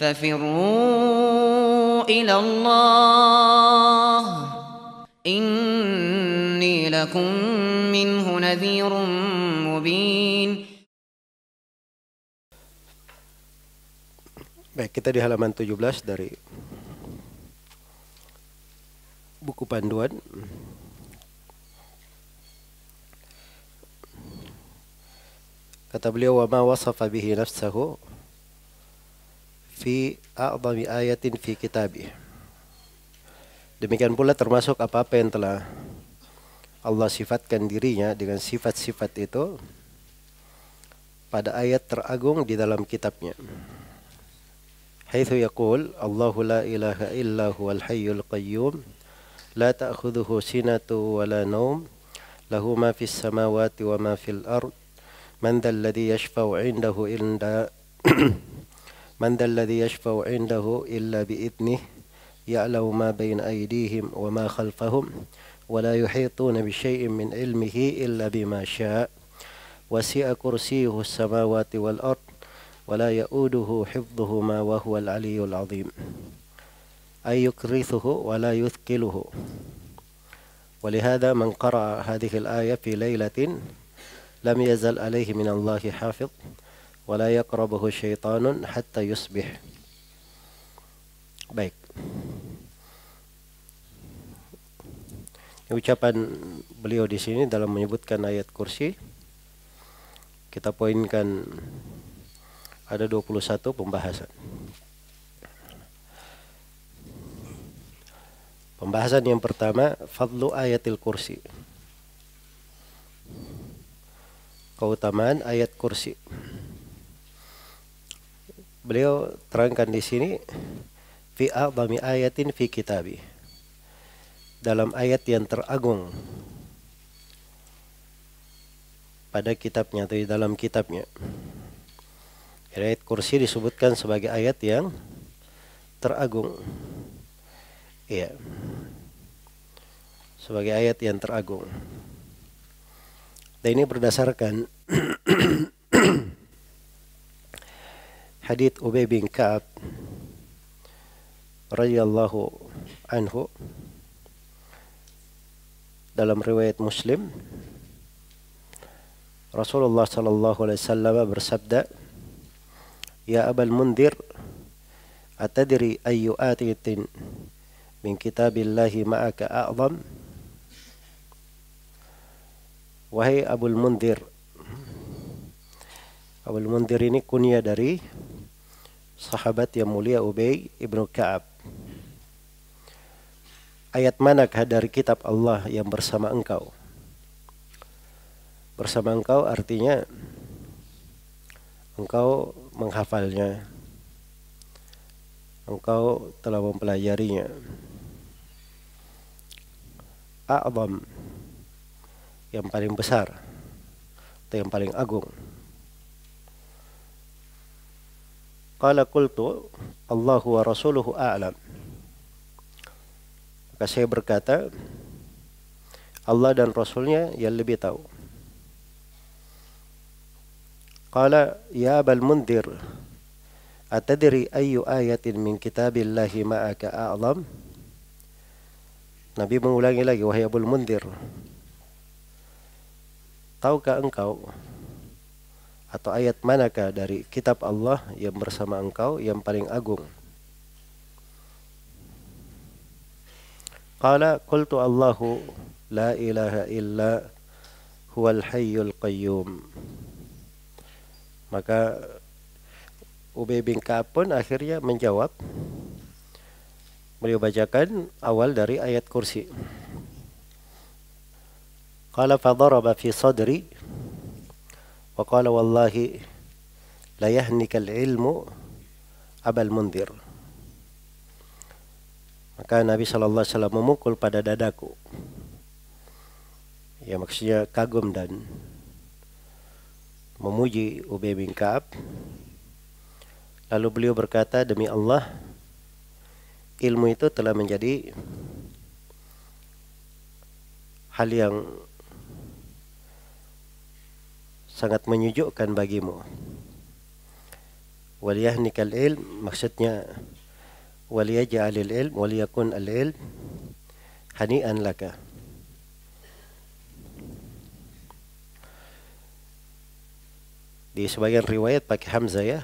ففروا إلى الله إني لكم منه نذير مبين Baik, kita di halaman 17 dari buku panduan. Kata beliau, "Wa ma wasafa bihi nafsahu fi a'zami ayatin fi kitabih. Demikian pula termasuk apa-apa yang telah Allah sifatkan dirinya dengan sifat-sifat itu pada ayat teragung di dalam kitabnya. Haythu yaqul Allahu la ilaha illa huwal hayyul qayyum la ta'khudhuhu sinatu wa la nawm lahu ma fis samawati wa ma fil ard man dhal ladhi yashfa'u 'indahu illa من ذا الذي يشفع عنده إلا بإذنه يعلم ما بين أيديهم وما خلفهم ولا يحيطون بشيء من علمه إلا بما شاء وسع كرسيه السماوات والأرض ولا يؤوده حفظهما وهو العلي العظيم أي يكرثه ولا يثقله ولهذا من قرأ هذه الآية في ليلة لم يزل عليه من الله حافظ wala يقربه syaitanun hatta yusbih. Baik. ucapan beliau di sini dalam menyebutkan ayat kursi. Kita poinkan ada 21 pembahasan. Pembahasan yang pertama, fadlu ayatil kursi. Keutamaan ayat kursi beliau terangkan di sini fi a'zami ayatin fi kitabi dalam ayat yang teragung pada kitabnya atau di dalam kitabnya ayat kursi disebutkan sebagai ayat yang teragung iya sebagai ayat yang teragung dan ini berdasarkan hadith Ubay bin Ka'ab radhiyallahu anhu dalam riwayat Muslim Rasulullah sallallahu alaihi wasallam bersabda Ya Abul Mundir atadri ayyu atiyatin min kitabillahi ma'aka a'zam Wahai Abul Mundir Abul Mundir ini kunia dari sahabat yang mulia Ubay ibnu Kaab. Ayat manakah dari kitab Allah yang bersama engkau? Bersama engkau artinya engkau menghafalnya, engkau telah mempelajarinya. A'bam yang paling besar atau yang paling agung. Qala qultu Allahu wa rasuluhu a'lam. Maka saya berkata Allah dan Rasulnya yang lebih tahu. Qala ya Abal Mundhir Atadri ayu ayatin min kitabillahi ma'aka a'lam? Nabi mengulangi lagi wahai Abul Mundhir. Tahukah engkau atau ayat manakah dari kitab Allah yang bersama engkau yang paling agung? Qala qultu Allahu la ilaha illa huwal hayyul qayyum. Maka Ubay bin Ka'ab pun akhirnya menjawab. Beliau bacakan awal dari ayat kursi. Qala fadaraba fi sadri وقال والله لا يهنك العلم أبا المنذر maka Nabi Shallallahu Alaihi Wasallam memukul pada dadaku ya maksudnya kagum dan memuji Ubay bin Kaab lalu beliau berkata demi Allah ilmu itu telah menjadi hal yang sangat menyejukkan bagimu. Waliyahnikal ilm maksudnya waliyaj'alil ilm waliyakun al ilm hani'an laka. Di sebagian riwayat pakai hamzah ya.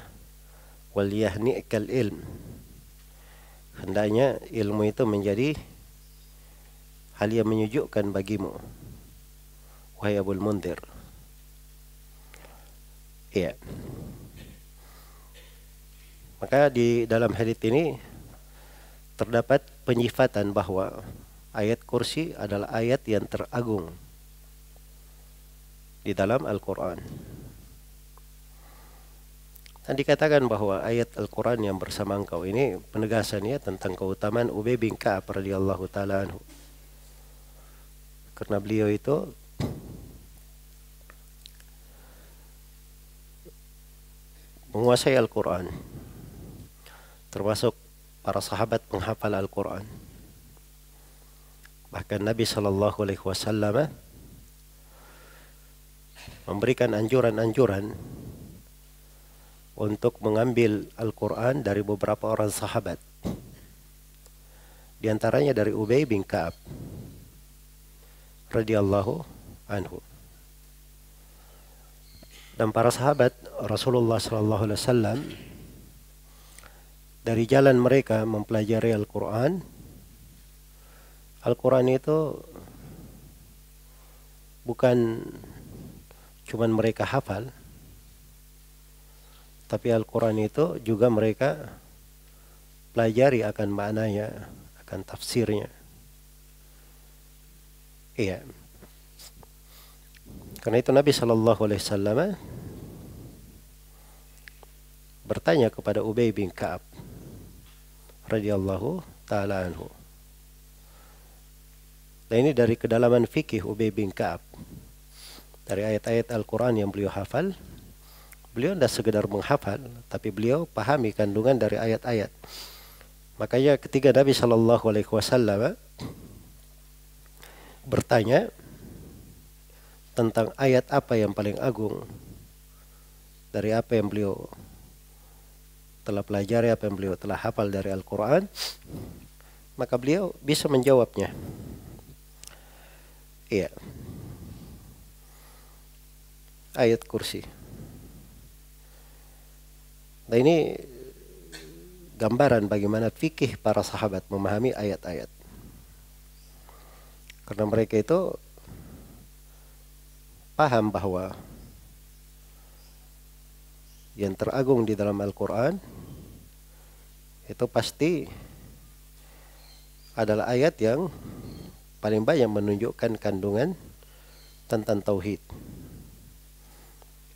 Waliyahnikal ilm. Hendaknya ilmu itu menjadi hal yang menyejukkan bagimu. Wahai Abul Mundir. Iya. Maka di dalam hadis ini terdapat penyifatan bahwa ayat kursi adalah ayat yang teragung di dalam Al-Quran. Dan dikatakan bahwa ayat Al-Quran yang bersama engkau ini penegasannya tentang keutamaan ubi bin Ka'ab radiyallahu taala anhu. Karena beliau itu menguasai Al-Quran termasuk para sahabat penghafal Al-Quran bahkan Nabi Shallallahu Alaihi Wasallam memberikan anjuran-anjuran untuk mengambil Al-Quran dari beberapa orang sahabat di antaranya dari Ubay bin Ka'ab radhiyallahu anhu dan para sahabat Rasulullah Sallallahu Alaihi Wasallam dari jalan mereka mempelajari Al-Quran. Al-Quran itu bukan cuman mereka hafal, tapi Al-Quran itu juga mereka pelajari akan maknanya, akan tafsirnya. Iya. Karena itu Nabi Shallallahu Alaihi Wasallam bertanya kepada Ubay bin Kaab radhiyallahu taala anhu. Dan ini dari kedalaman fikih Ubay bin Kaab dari ayat-ayat Al-Quran yang beliau hafal beliau tidak sekedar menghafal tapi beliau pahami kandungan dari ayat-ayat makanya ketika Nabi Shallallahu Alaihi Wasallam bertanya tentang ayat apa yang paling agung dari apa yang beliau telah pelajari, apa yang beliau telah hafal dari Al-Quran, maka beliau bisa menjawabnya. Iya. Ayat kursi. Nah ini gambaran bagaimana fikih para sahabat memahami ayat-ayat. Karena mereka itu paham bahwa yang teragung di dalam Al-Quran itu pasti adalah ayat yang paling banyak menunjukkan kandungan tentang tauhid.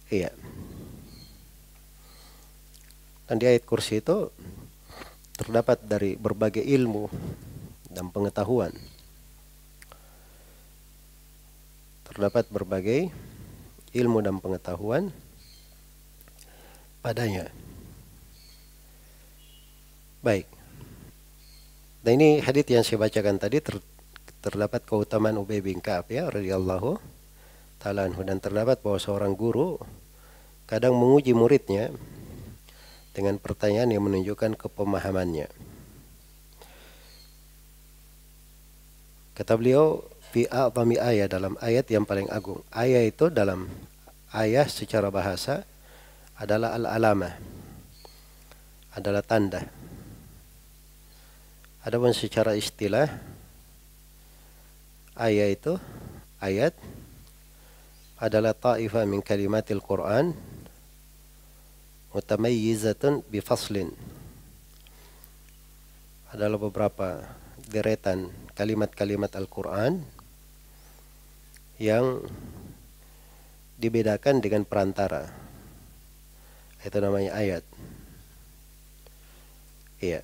Iya. Dan di ayat kursi itu terdapat dari berbagai ilmu dan pengetahuan. terdapat berbagai ilmu dan pengetahuan padanya. Baik. Dan ini hadis yang saya bacakan tadi ter, terdapat keutamaan Ubay bin Ka'ab ya radhiyallahu taala dan terdapat bahwa seorang guru kadang menguji muridnya dengan pertanyaan yang menunjukkan kepemahamannya. Kata beliau, fi a'zami ayat dalam ayat yang paling agung. Ayat itu dalam ayat secara bahasa adalah al-alamah. Adalah tanda. Adapun secara istilah ayat itu ayat adalah ta'ifah min kalimatil Quran mutamayyizatun bifaslin adalah beberapa deretan kalimat-kalimat Al-Quran yang dibedakan dengan perantara. Itu namanya ayat. Iya.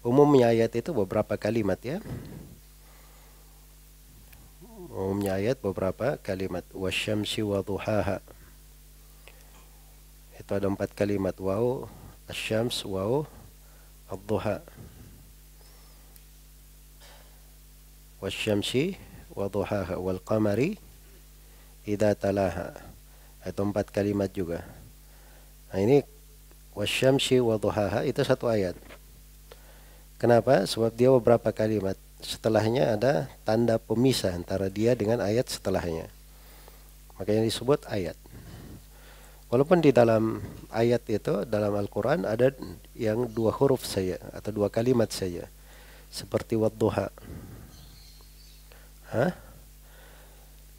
Umumnya ayat itu beberapa kalimat ya. Umumnya ayat beberapa kalimat. Wasyamsi wa duhaha. Itu ada empat kalimat. Wau, asyams, wau, ad-duha. wasyamsi wa duhaha wal qamari idza talaha empat kalimat juga nah ini wasyamsi wa itu satu ayat kenapa sebab dia beberapa kalimat setelahnya ada tanda pemisah antara dia dengan ayat setelahnya makanya disebut ayat walaupun di dalam ayat itu dalam Al-Quran ada yang dua huruf saja atau dua kalimat saja seperti wadduha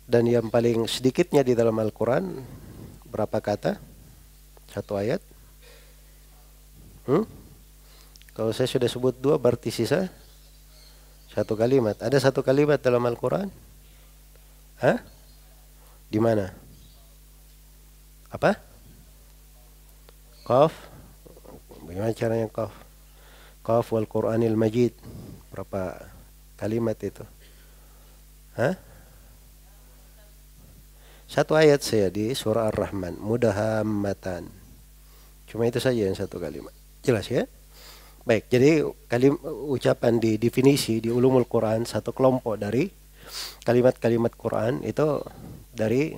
dan yang paling sedikitnya di dalam Al-Quran berapa kata? Satu ayat? Hmm? Kalau saya sudah sebut dua berarti sisa satu kalimat. Ada satu kalimat dalam Al-Quran? Hah? Di mana? Apa? Qaf. Bagaimana caranya Qaf? Qaf wal Quranil Majid. Berapa kalimat itu? Hah? Satu ayat saya di surah Ar-Rahman, mudahammatan. Cuma itu saja yang satu kalimat. Jelas ya? Baik, jadi kalim ucapan di definisi di ulumul Quran satu kelompok dari kalimat-kalimat Quran itu dari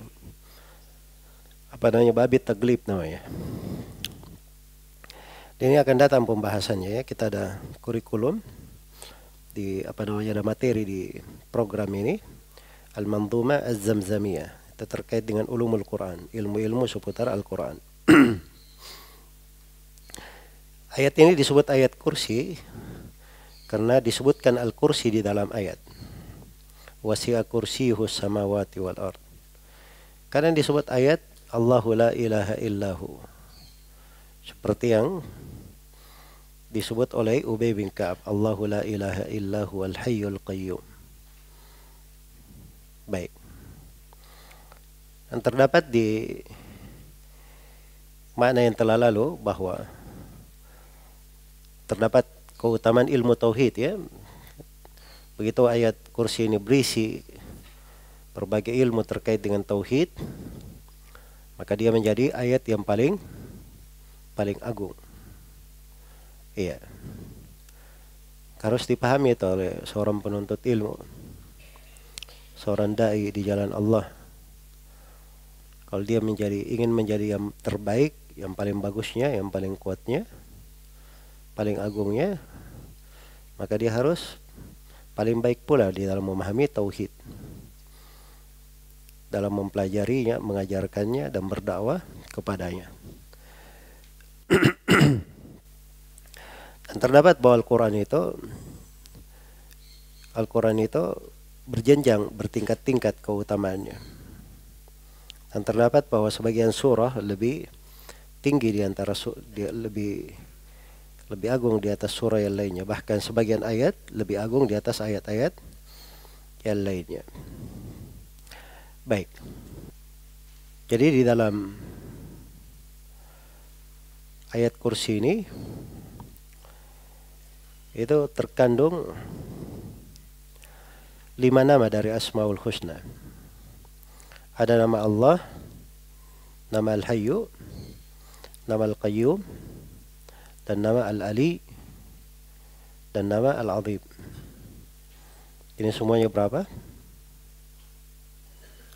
apa namanya babi taglib namanya. ini akan datang pembahasannya ya. Kita ada kurikulum di apa namanya ada materi di program ini Al-Manzuma Az-Zamzamiyah itu terkait dengan ulumul Quran, ilmu-ilmu seputar Al-Quran. ayat ini disebut ayat kursi karena disebutkan Al-Kursi di dalam ayat. Wasi'a kursiyuhu samawati wal ard. Karena disebut ayat Allahu la ilaha illahu. Seperti yang disebut oleh Ubay bin Ka'ab Allahu la ilaha illa huwal hayyul qayyum baik yang terdapat di makna yang telah lalu bahwa terdapat keutamaan ilmu tauhid ya begitu ayat kursi ini berisi berbagai ilmu terkait dengan tauhid maka dia menjadi ayat yang paling paling agung Iya. Harus dipahami itu oleh seorang penuntut ilmu. Seorang dai di jalan Allah. Kalau dia menjadi ingin menjadi yang terbaik, yang paling bagusnya, yang paling kuatnya, paling agungnya, maka dia harus paling baik pula di dalam memahami tauhid dalam mempelajarinya, mengajarkannya dan berdakwah kepadanya. terdapat bahwa Al-Quran itu Al-Quran itu berjenjang, bertingkat-tingkat keutamaannya. Dan terdapat bahwa sebagian surah lebih tinggi di antara di, lebih lebih agung di atas surah yang lainnya. Bahkan sebagian ayat lebih agung di atas ayat-ayat yang lainnya. Baik. Jadi di dalam ayat kursi ini itu terkandung lima nama dari Asmaul Husna. Ada nama Allah, nama Al-Hayyu, nama Al-Qayyum, dan nama Al-Ali, dan nama Al-Azim. Ini semuanya berapa?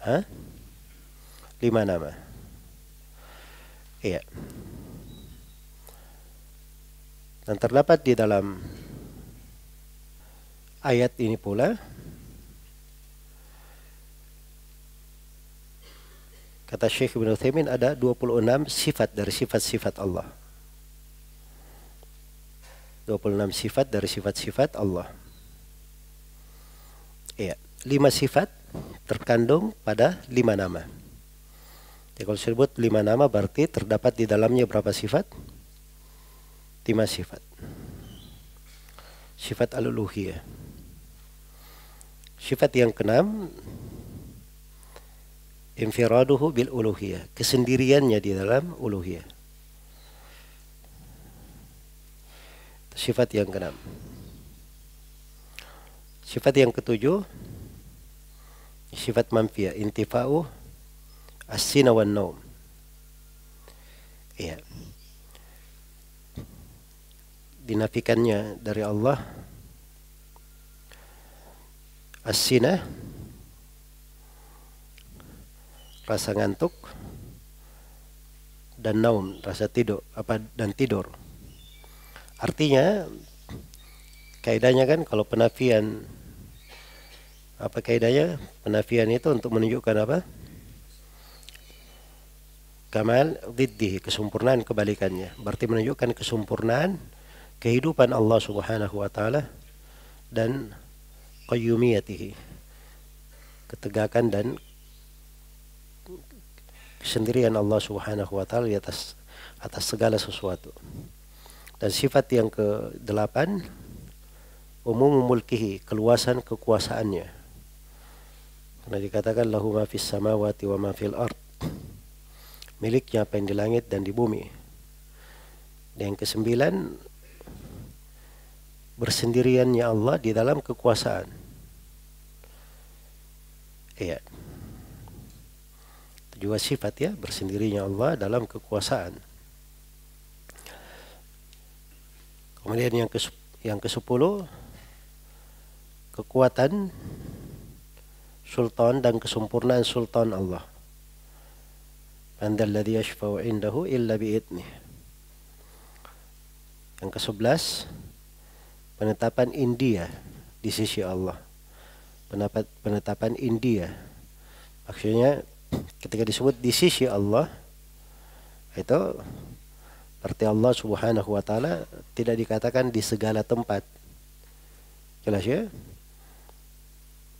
Hah? Lima nama. Iya. Dan terdapat di dalam ayat ini pula kata Syekh Ibn Uthaymin ada 26 sifat dari sifat-sifat Allah 26 sifat dari sifat-sifat Allah Iya, 5 sifat terkandung pada 5 nama Jadi ya, kalau disebut 5 nama berarti terdapat di dalamnya berapa sifat? 5 sifat sifat al-uluhiyah Sifat yang keenam infiraduhu bil uluhiyah, kesendiriannya di dalam uluhiyah. Sifat yang keenam. Sifat yang ketujuh sifat manfiyah, intifa'u as-sina wan naum. Iya. Dinafikannya dari Allah Asina eh? rasa ngantuk dan naum rasa tidur apa dan tidur artinya kaidahnya kan kalau penafian apa kaidahnya penafian itu untuk menunjukkan apa kamal diddi kesempurnaan kebalikannya berarti menunjukkan kesempurnaan kehidupan Allah Subhanahu wa taala dan qayyumiyatihi ketegakan dan kesendirian Allah Subhanahu wa taala di atas atas segala sesuatu. Dan sifat yang ke-8 umum mulkihi, keluasan kekuasaannya. Karena dikatakan lahu ma fis samawati wa ma fil ard. Miliknya apa yang di langit dan di bumi. Dan yang kesembilan bersendiriannya Allah di dalam kekuasaan Iya. Tujuh sifat ya bersendirinya Allah dalam kekuasaan. Kemudian yang ke yang ke-10 kekuatan sultan dan kesempurnaan sultan Allah. Man alladhi yashfa'u indahu illa bi'idnih. Yang ke-11 penetapan India di sisi Allah pendapat penetapan India. Maksudnya ketika disebut di sisi Allah itu berarti Allah Subhanahu wa taala tidak dikatakan di segala tempat. Jelas ya?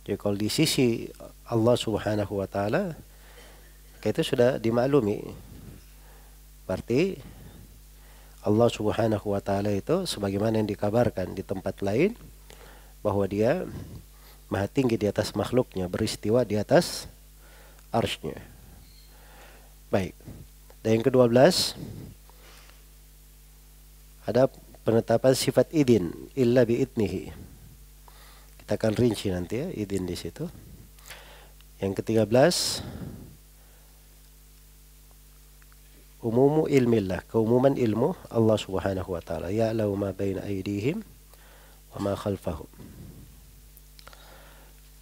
Jadi kalau di sisi Allah Subhanahu wa taala itu sudah dimaklumi. Berarti Allah Subhanahu wa taala itu sebagaimana yang dikabarkan di tempat lain bahwa dia maha tinggi di atas makhluknya, beristiwa di atas arsnya. Baik. Dan yang ke-12 ada penetapan sifat idin illa biidnihi. Kita akan rinci nanti ya idin di situ. Yang ke-13 umumu ilmillah, keumuman ilmu Allah Subhanahu wa taala. Ya ma baina aydihim wa ma khalfahum.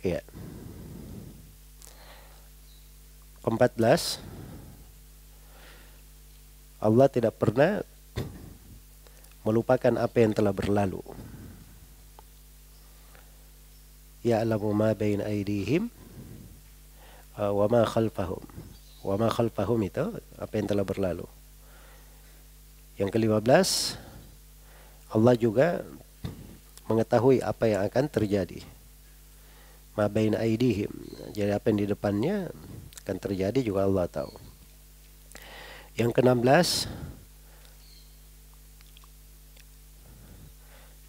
Iya. Keempat belas, Allah tidak pernah melupakan apa yang telah berlalu. Ya'lamu ma bain aidihim uh, wa ma khalfahum. Wa ma khalfahum itu apa yang telah berlalu. Yang kelima belas, Allah juga mengetahui apa yang akan terjadi mabain aidihim. Jadi apa yang di depannya akan terjadi juga Allah tahu. Yang ke-16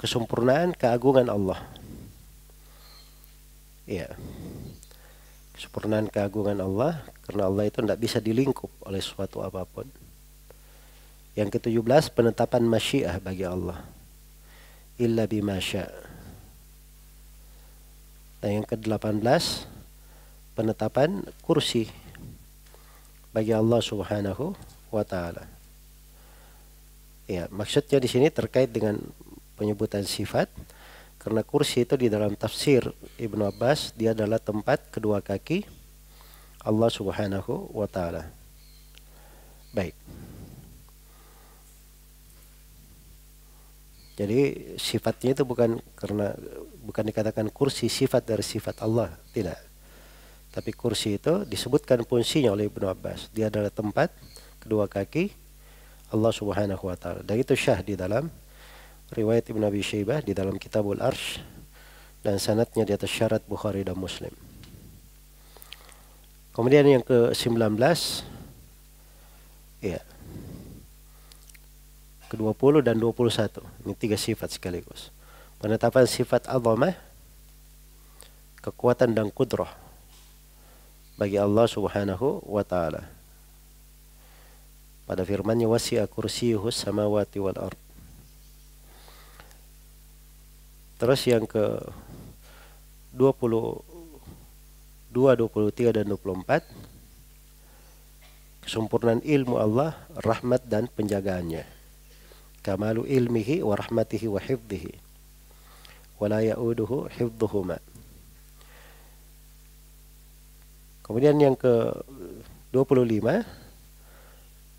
kesempurnaan keagungan Allah. Ya. Kesempurnaan keagungan Allah karena Allah itu tidak bisa dilingkup oleh suatu apapun. Yang ke-17 penetapan masyiah bagi Allah. Illa bima dan nah, yang ke-18 penetapan kursi bagi Allah Subhanahu wa taala. Ya, maksudnya di sini terkait dengan penyebutan sifat karena kursi itu di dalam tafsir Ibnu Abbas dia adalah tempat kedua kaki Allah Subhanahu wa taala. Baik. Jadi sifatnya itu bukan karena bukan dikatakan kursi sifat dari sifat Allah, tidak. Tapi kursi itu disebutkan fungsinya oleh Ibnu Abbas. Dia adalah tempat kedua kaki Allah Subhanahu wa taala. Dan itu syah di dalam riwayat Ibnu Abi Syaibah di dalam Kitabul Arsh dan sanatnya di atas syarat Bukhari dan Muslim. Kemudian yang ke-19 ke-20 dan 21. Ini tiga sifat sekaligus. Penetapan sifat azamah, kekuatan dan kudrah bagi Allah Subhanahu wa taala. Pada firman-Nya wasi'a kursiyuhu samawati wal ard. Terus yang ke 20 2, 23 dan 24 kesempurnaan ilmu Allah, rahmat dan penjagaannya kamalu ilmihi wa rahmatihi wa hifdhihi wa kemudian yang ke 25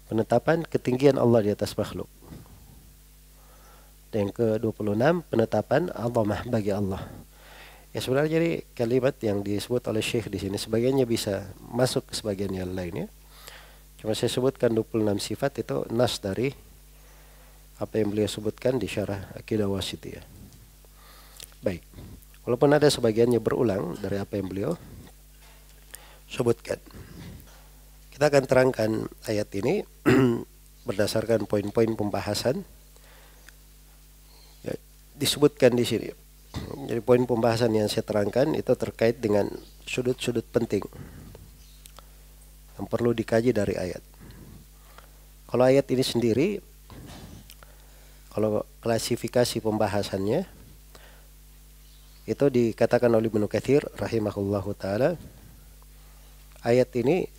penetapan ketinggian Allah di atas makhluk dan yang ke 26 penetapan Allah bagi Allah Ya sebenarnya jadi kalimat yang disebut oleh Syekh di sini sebagiannya bisa masuk ke sebagian yang lainnya. Cuma saya sebutkan 26 sifat itu nas dari apa yang beliau sebutkan di syarah Akidah Wasitiyah. Baik. Walaupun ada sebagiannya berulang dari apa yang beliau sebutkan. Kita akan terangkan ayat ini berdasarkan poin-poin pembahasan ya, disebutkan di sini. Jadi poin pembahasan yang saya terangkan itu terkait dengan sudut-sudut penting yang perlu dikaji dari ayat. Kalau ayat ini sendiri kalau klasifikasi pembahasannya itu dikatakan oleh Ibnu Katsir rahimahullahu taala ayat ini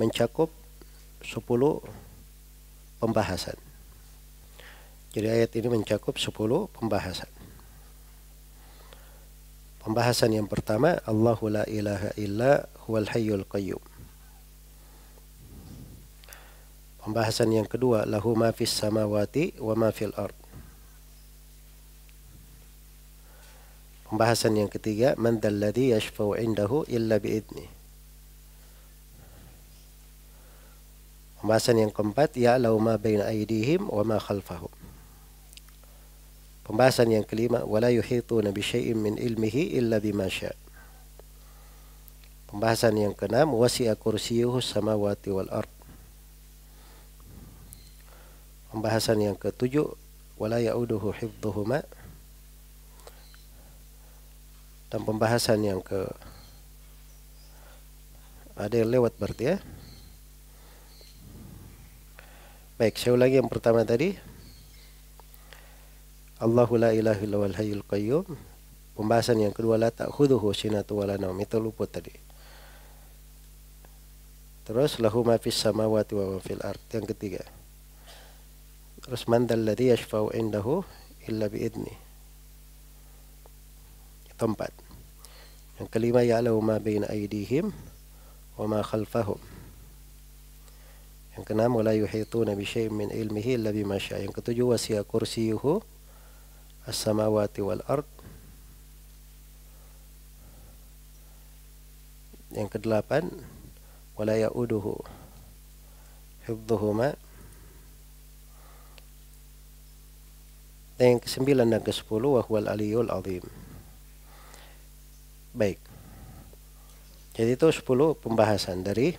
mencakup 10 pembahasan. Jadi ayat ini mencakup 10 pembahasan. Pembahasan yang pertama Allahu la ilaha illa huwal hayyul qayyum. Pembahasan yang kedua, lahu ma fis samawati wa ma fil ard. Pembahasan yang ketiga, man dalladhi yashfa'u indahu illa bi'idni. Pembahasan yang keempat, ya lahu ma baina aydihim wa ma khalfahum. Pembahasan yang kelima, wala yuhituna bi syai'in min ilmihi illa bima syaa'. Pembahasan yang keenam, wasi'a kursiyuhu samawati wal ard. Pembahasan yang ketujuh wala ya'uduhu hifdhuhuma dan pembahasan yang ke ada yang lewat berarti ya. Baik, saya ulangi yang pertama tadi. Allahu la ilaha illallah hayyul qayyum. Pembahasan yang kedua la ta'khudhuhu sinatu wala naum. Itu luput tadi. Terus lahu ma fis samawati wa ma fil ard. Yang ketiga. عثمان ذا الذي يشفع عنده إلا بإذنه ثم بعد kelima يعلم ما بين أيديهم وما خلفهم yang keenam wala yuhituna bi syai'in min ilmihi illa bima syaa yang ketujuh wasi'a kursiyuhu as-samawati wal ard yang kedelapan wala ya'uduhu hifdhuhuma Nah, yang ke-9 dan ke-10 wahwal aliyul azim. Baik. Jadi itu 10 pembahasan dari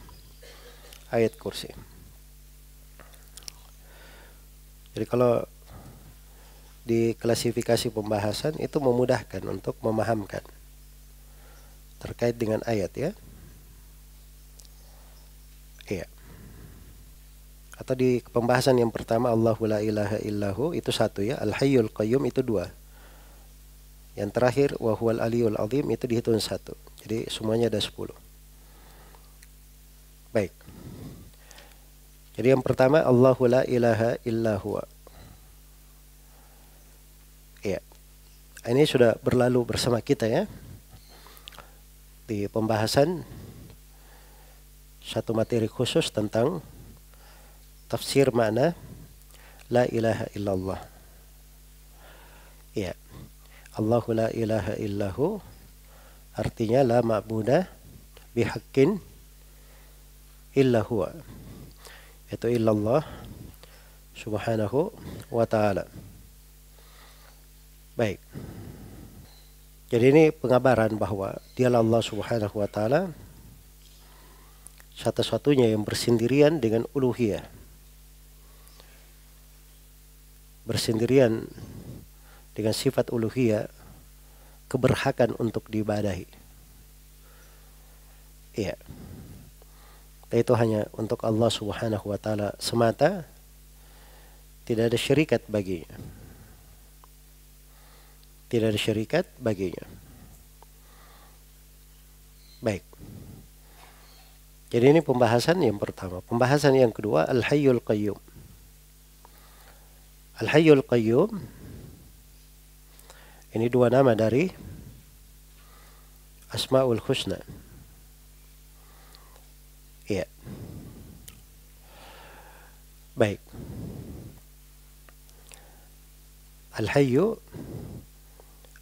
ayat kursi. Jadi kalau di klasifikasi pembahasan itu memudahkan untuk memahamkan terkait dengan ayat ya. Iya atau di pembahasan yang pertama Allahu la ilaha illahu itu satu ya al hayyul qayyum itu dua yang terakhir wahwal aliyul azim itu dihitung satu jadi semuanya ada sepuluh baik jadi yang pertama Allahu la ilaha illahu ya ini sudah berlalu bersama kita ya di pembahasan satu materi khusus tentang tafsir makna la ilaha illallah. Ya. Allahu la ilaha illahu artinya la ma'buda bihaqqin illa huwa. Itu illallah subhanahu wa ta'ala. Baik. Jadi ini pengabaran bahwa dialah Allah subhanahu wa ta'ala satu-satunya yang bersendirian dengan uluhiyah bersendirian dengan sifat uluhiyah keberhakan untuk diibadahi. Iya. Itu hanya untuk Allah Subhanahu wa taala semata. Tidak ada syarikat baginya. Tidak ada syarikat baginya. Baik. Jadi ini pembahasan yang pertama. Pembahasan yang kedua Al-Hayyul Qayyum. Al-Hayyul Qayyum ini dua nama dari Asmaul Husna. Iya. Baik. Al-Hayyu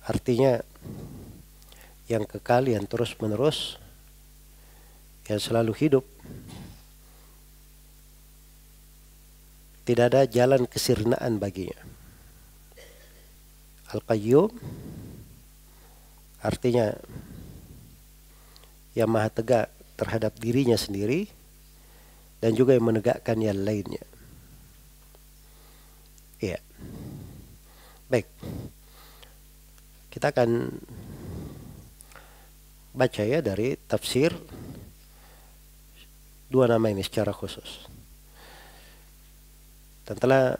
artinya yang kekal, yang terus-menerus, yang selalu hidup. tidak ada jalan kesirnaan baginya. Al-Qayyum artinya yang maha tegak terhadap dirinya sendiri dan juga yang menegakkan yang lainnya. Iya. Baik. Kita akan baca ya dari tafsir dua nama ini secara khusus. Setelah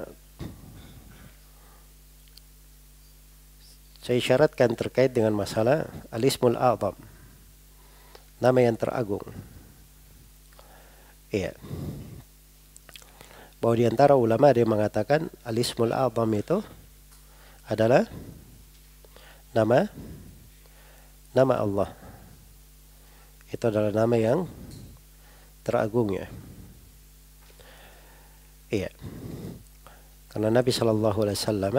saya syaratkan terkait dengan masalah Alismul A'zam. Nama yang teragung. Iya. Bahwa diantara ulama ada yang mengatakan Alismul A'zam itu adalah nama nama Allah. Itu adalah nama yang teragungnya. Iya. Karena Nabi Shallallahu Alaihi Wasallam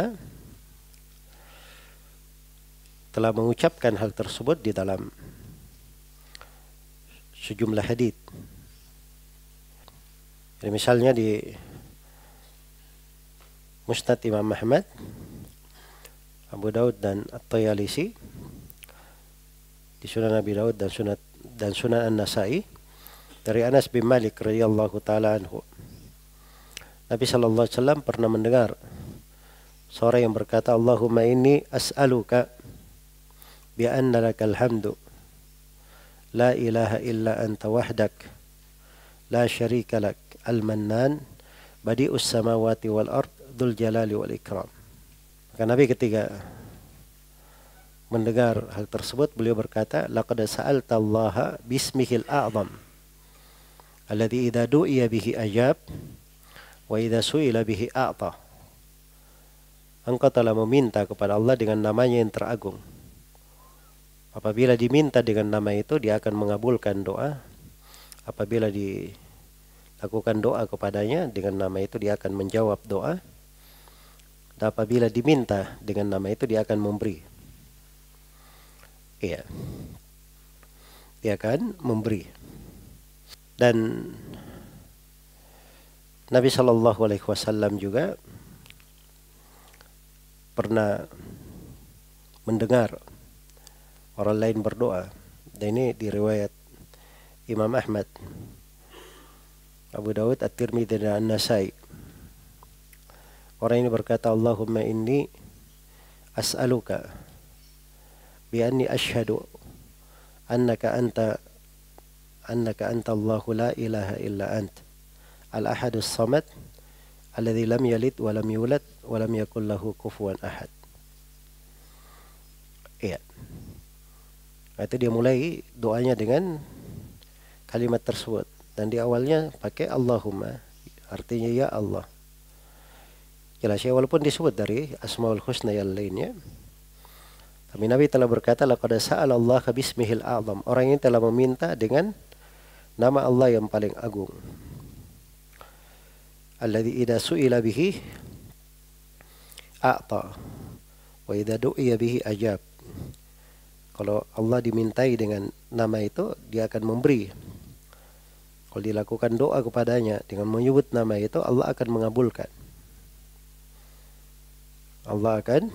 telah mengucapkan hal tersebut di dalam sejumlah hadits, Jadi misalnya di Musnad Imam Ahmad, Abu Daud dan At-Tayalisi di Sunan Nabi Daud dan Sunan dan Sunan An-Nasai dari Anas bin Malik radhiyallahu taala anhu Nabi Shallallahu Alaihi Wasallam pernah mendengar seorang yang berkata Allahumma ini as'aluka bi anna lakal hamdu la ilaha illa anta wahdak la syarika lak al-mannan badi'us samawati wal ard dzul jalali wal ikram maka nabi ketika mendengar hal tersebut beliau berkata laqad sa'alta Allah bismihil a'zam alladhi idza du'iya bihi ajab Wa idza su'ila bihi a'ta. Engkau telah meminta kepada Allah dengan namanya yang teragung. Apabila diminta dengan nama itu dia akan mengabulkan doa. Apabila dilakukan doa kepadanya dengan nama itu dia akan menjawab doa. Dan apabila diminta dengan nama itu dia akan memberi. Iya. Dia akan memberi. Dan Nabi Shallallahu Alaihi Wasallam juga pernah mendengar orang lain berdoa. Dan ini di riwayat Imam Ahmad, Abu Dawud, At-Tirmidzi dan An-Nasai. Orang ini berkata, Allahumma inni as'aluka bi anni ashhadu annaka anta annaka anta Allahu la ilaha illa anta Al-Ahadus Samad alladzi lam yalid wa lam yulad wa lam yakul kufuan ahad. Iya. Nah, itu dia mulai doanya dengan kalimat tersebut dan di awalnya pakai Allahumma artinya ya Allah. Jelas ya walaupun disebut dari Asmaul Husna yang lainnya. Tapi Nabi telah berkata laqad sa'ala Allah bismihil alam. Orang ini telah meminta dengan nama Allah yang paling agung alladhi idha su'ila bihi a'ta wa idha du'iya bihi ajab kalau Allah dimintai dengan nama itu dia akan memberi kalau dilakukan doa kepadanya dengan menyebut nama itu Allah akan mengabulkan Allah akan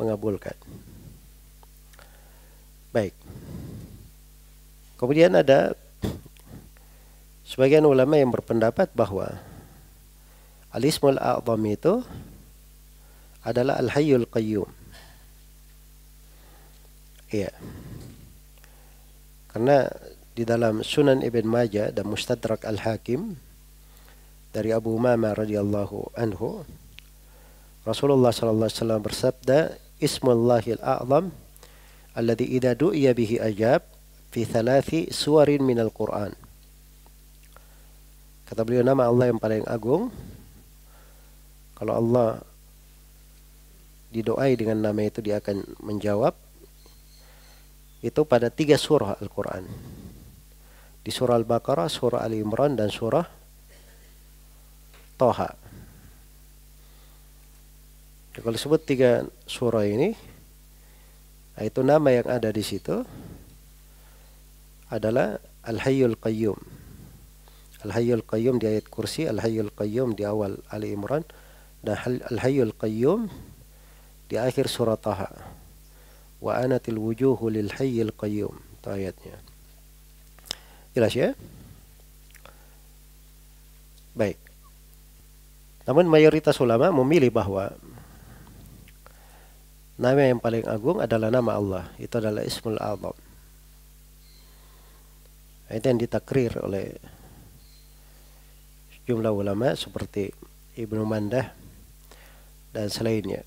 mengabulkan baik kemudian ada sebagian ulama yang berpendapat bahwa Al-Ismul A'zam itu adalah Al-Hayyul Qayyum. Iya. Karena di dalam Sunan Ibn Majah dan Mustadrak Al-Hakim dari Abu Umama radhiyallahu anhu Rasulullah sallallahu alaihi wasallam bersabda Ismullahil A'zam alladhi idza du'iya bihi ajab fi thalathi suwarin minal Qur'an. Kata beliau nama Allah yang paling agung kalau Allah didoai dengan nama itu dia akan menjawab itu pada tiga surah Al-Quran di surah Al-Baqarah, surah Ali Imran dan surah Toha. Jadi nah, kalau disebut tiga surah ini, itu nama yang ada di situ adalah Al-Hayyul Qayyum. Al-Hayyul Qayyum di ayat kursi, Al-Hayyul Qayyum di awal Ali Imran, dan nah, Al-Hayyul Qayyum di akhir surat Taha. Wa anatil wujuhu lil hayyil qayyum. Itu ayatnya. Jelas ya? Baik. Namun mayoritas ulama memilih bahwa nama yang paling agung adalah nama Allah. Itu adalah Ismul Azam. Nah, itu yang ditakrir oleh jumlah ulama seperti Ibnu Mandah dan selainnya.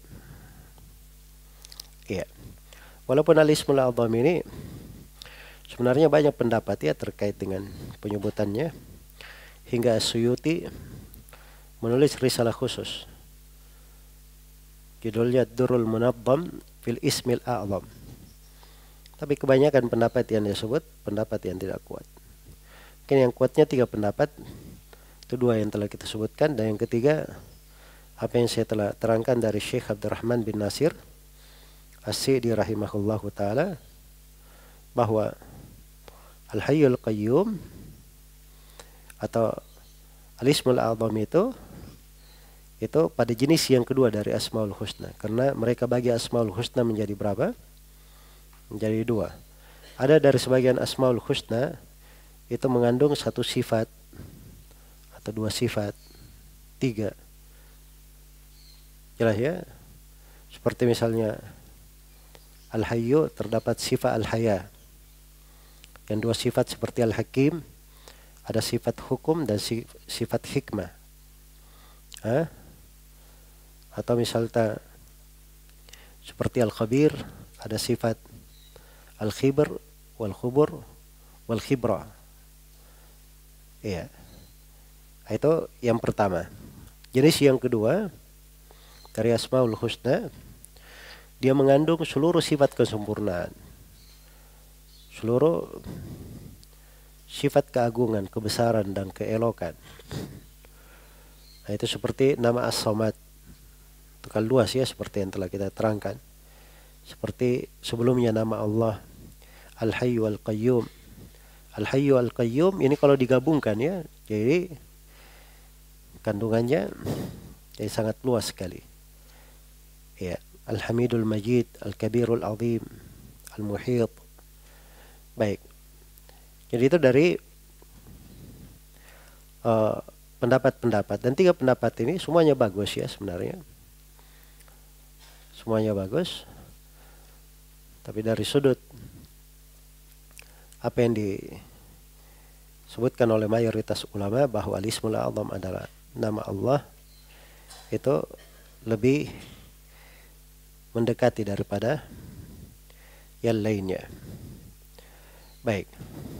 Ya. Walaupun alismul azam ini sebenarnya banyak pendapat ya terkait dengan penyebutannya hingga Suyuti menulis risalah khusus. Judulnya Durul Munabbam fil Ismil A'zam. Tapi kebanyakan pendapat yang disebut pendapat yang tidak kuat. Mungkin yang kuatnya tiga pendapat. Itu dua yang telah kita sebutkan dan yang ketiga apa yang saya telah terangkan dari Syekh Abdurrahman bin Nasir As-Sidi rahimahullahu taala bahwa Al-Hayyul Qayyum atau Al-Ismul Azam itu itu pada jenis yang kedua dari Asmaul Husna karena mereka bagi Asmaul Husna menjadi berapa? Menjadi dua. Ada dari sebagian Asmaul Husna itu mengandung satu sifat atau dua sifat, tiga Jelas ya. Seperti misalnya Al-Hayyu terdapat sifat Al-Haya. Yang dua sifat seperti Al-Hakim, ada sifat hukum dan sifat hikmah. Hah? Atau misalnya seperti Al-Khabir, ada sifat Al-Khibr, Wal-Khubur, Wal-Khibra. Iya. Itu yang pertama. Jenis yang kedua, dari Asmaul Husna dia mengandung seluruh sifat kesempurnaan seluruh sifat keagungan, kebesaran dan keelokan. Nah, itu seperti nama As-Samad. Itu kan luas ya seperti yang telah kita terangkan. Seperti sebelumnya nama Allah Al-Hayyu Al-Qayyum. Al-Hayyu Al-Qayyum ini kalau digabungkan ya, jadi kandungannya jadi sangat luas sekali ya al Majid Al-Kabirul Azim al Muhyid baik jadi itu dari eh, pendapat-pendapat uh, dan tiga pendapat ini semuanya bagus ya sebenarnya semuanya bagus tapi dari sudut apa yang disebutkan oleh mayoritas ulama bahwa al allah adalah nama Allah itu lebih mendekati daripada yang lainnya. Baik.